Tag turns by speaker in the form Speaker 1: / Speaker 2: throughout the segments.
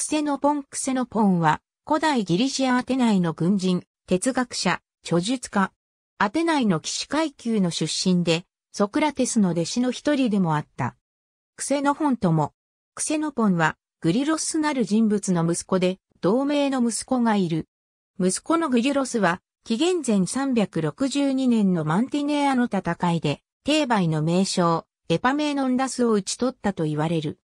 Speaker 1: クセノポン・クセノポンは、古代ギリシアアテナイの軍人、哲学者、著述家。アテナイの騎士階級の出身で、ソクラテスの弟子の一人でもあった。クセノポンとも、クセノポンは、グリロスなる人物の息子で、同盟の息子がいる。息子のグリロスは、紀元前362年のマンティネアの戦いで、帝媒の名称、エパメーノンダスを討ち取ったと言われる。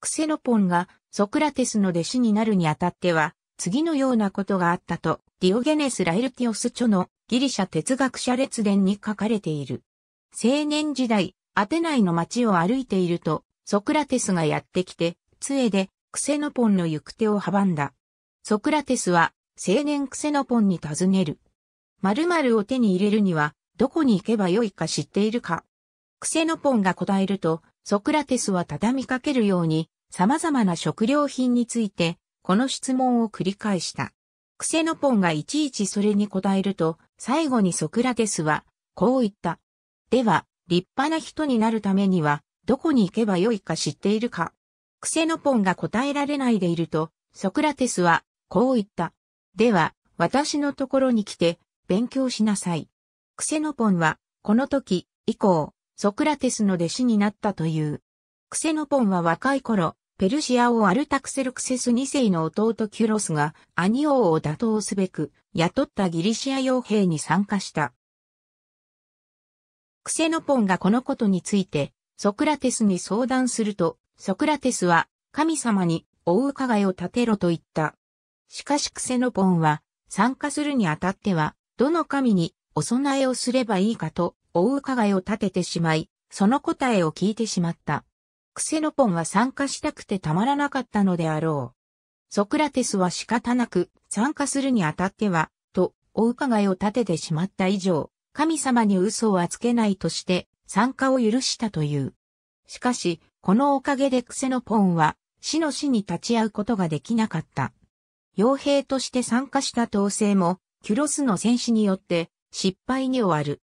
Speaker 1: クセノポンがソクラテスの弟子になるにあたっては、次のようなことがあったと、ディオゲネス・ラエルティオス著のギリシャ哲学者列伝に書かれている。青年時代、アテナイの街を歩いていると、ソクラテスがやってきて、杖でクセノポンの行く手を阻んだ。ソクラテスは、青年クセノポンに尋ねる。〇〇を手に入れるには、どこに行けばよいか知っているか。クセノポンが答えると、ソクラテスは畳みかけるように、様々な食料品について、この質問を繰り返した。クセノポンがいちいちそれに答えると、最後にソクラテスは、こう言った。では、立派な人になるためには、どこに行けばよいか知っているか。クセノポンが答えられないでいると、ソクラテスは、こう言った。では、私のところに来て、勉強しなさい。クセノポンは、この時、以降、ソクラテスの弟子になったという。クセノポンは若い頃、ペルシア王アルタクセルクセス2世の弟キュロスが兄王を打倒すべく雇ったギリシア傭兵に参加した。クセノポンがこのことについてソクラテスに相談すると、ソクラテスは神様にお伺いを立てろと言った。しかしクセノポンは参加するにあたっては、どの神にお供えをすればいいかとお伺いを立ててしまい、その答えを聞いてしまった。クセノポンは参加したくてたまらなかったのであろう。ソクラテスは仕方なく参加するにあたっては、と、お伺いを立ててしまった以上、神様に嘘はつけないとして参加を許したという。しかし、このおかげでクセノポンは死の死に立ち会うことができなかった。傭兵として参加した統制も、キュロスの戦士によって失敗に終わる。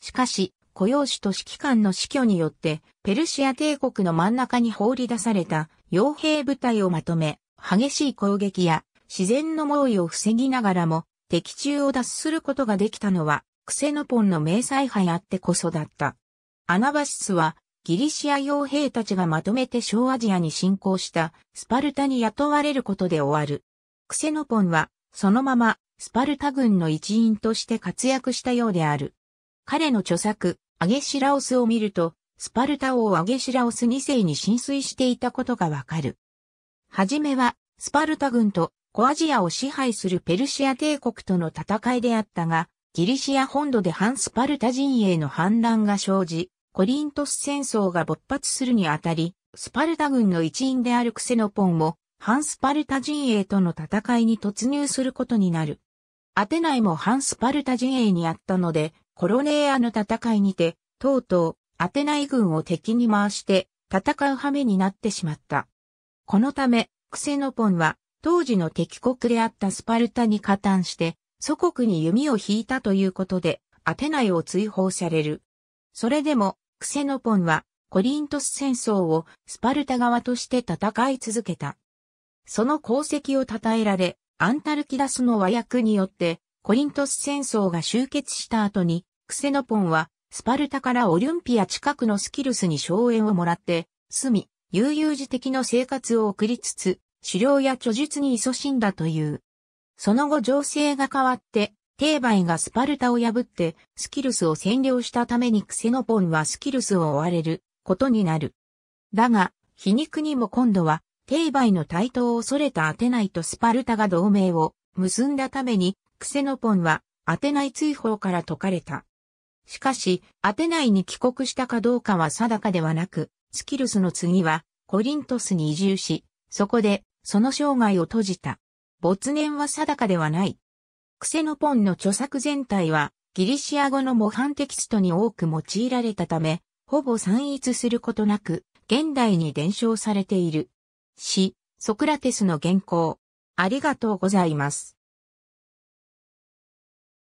Speaker 1: しかし、雇用主と指揮官の死去によって、ペルシア帝国の真ん中に放り出された傭兵部隊をまとめ、激しい攻撃や自然の猛威を防ぎながらも、敵中を脱することができたのは、クセノポンの迷彩派やってこそだった。アナバシスは、ギリシア傭兵たちがまとめて小アジアに侵攻したスパルタに雇われることで終わる。クセノポンは、そのままスパルタ軍の一員として活躍したようである。彼の著作、アゲシラオスを見ると、スパルタ王アゲシラオス2世に浸水していたことがわかる。はじめは、スパルタ軍とコアジアを支配するペルシア帝国との戦いであったが、ギリシア本土で反スパルタ陣営の反乱が生じ、コリントス戦争が勃発するにあたり、スパルタ軍の一員であるクセノポンも、反スパルタ陣営との戦いに突入することになる。アテナイも反スパルタ陣営にあったので、コロネーアの戦いにて、とうとう、アテナイ軍を敵に回して、戦う羽目になってしまった。このため、クセノポンは、当時の敵国であったスパルタに加担して、祖国に弓を引いたということで、アテナイを追放される。それでも、クセノポンは、コリントス戦争をスパルタ側として戦い続けた。その功績を称えられ、アンタルキダスの和訳によって、コリントス戦争が終結した後に、クセノポンは、スパルタからオリンピア近くのスキルスに荘園をもらって、住み、悠々自適の生活を送りつつ、狩猟や著述に勤しんだという。その後情勢が変わって、テーバイがスパルタを破ってスキルスを占領したためにクセノポンはスキルスを追われることになる。だが、皮肉にも今度はテーバイの台頭を恐れたアテナイとスパルタが同盟を結んだためにクセノポンはアテナイ追放から解かれた。しかし、アテナイに帰国したかどうかは定かではなく、スキルスの次はコリントスに移住し、そこでその生涯を閉じた。没年は定かではない。クセノポンの著作全体はギリシア語の模範テキストに多く用いられたため、ほぼ散逸することなく、現代に伝承されている。詩、ソクラテスの原稿。ありがとうございます。